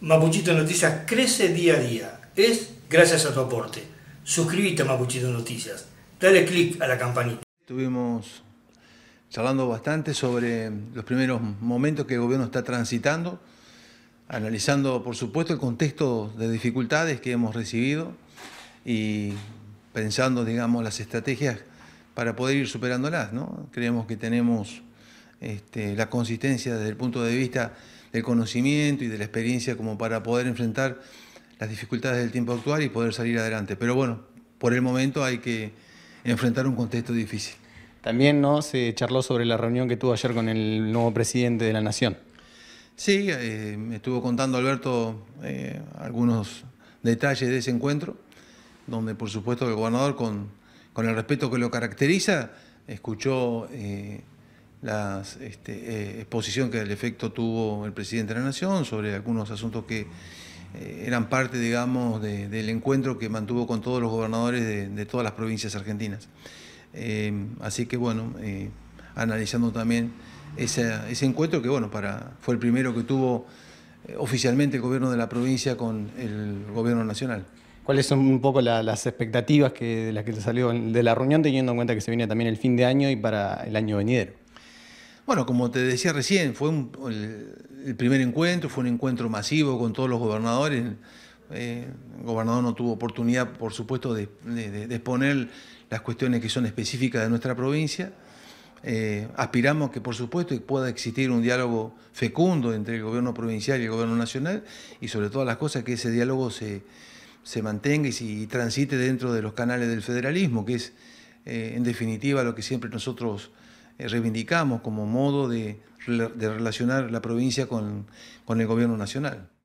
Mapuchito Noticias crece día a día. Es gracias a tu aporte. Suscríbete a Mapuchito Noticias. Dale click a la campanita. Estuvimos hablando bastante sobre los primeros momentos que el gobierno está transitando, analizando, por supuesto, el contexto de dificultades que hemos recibido y pensando, digamos, las estrategias para poder ir superándolas. ¿no? Creemos que tenemos este, la consistencia desde el punto de vista del conocimiento y de la experiencia como para poder enfrentar las dificultades del tiempo actual y poder salir adelante. Pero bueno, por el momento hay que enfrentar un contexto difícil. También ¿no? se charló sobre la reunión que tuvo ayer con el nuevo presidente de la Nación. Sí, me eh, estuvo contando Alberto eh, algunos detalles de ese encuentro, donde por supuesto el gobernador, con, con el respeto que lo caracteriza, escuchó... Eh, la este, eh, exposición que el efecto tuvo el presidente de la Nación sobre algunos asuntos que eh, eran parte, digamos, del encuentro que mantuvo con todos los gobernadores de, todas las provincias argentinas. Eh, así que, bueno, analizando también ese, encuentro que, bueno, para, fue el primero que tuvo oficialmente el gobierno de la provincia con el gobierno nacional. ¿Cuáles son un poco las expectativas que, de las que salió de la reunión, teniendo en cuenta que se viene también el fin de año y para el año venidero? Bueno, como te decía recién, fue el, primer encuentro, fue un encuentro masivo con todos los gobernadores. Eh, el gobernador no tuvo oportunidad, por supuesto, de, exponer las cuestiones que son específicas de nuestra provincia. Eh, aspiramos que, por supuesto, pueda existir un diálogo fecundo entre el gobierno provincial y el gobierno nacional y, sobre todas las cosas, que ese diálogo se, se mantenga y, se, transite dentro de los canales del federalismo, que es, eh, en definitiva, lo que siempre nosotros eh, reivindicamos como modo de, relacionar la provincia con el gobierno nacional.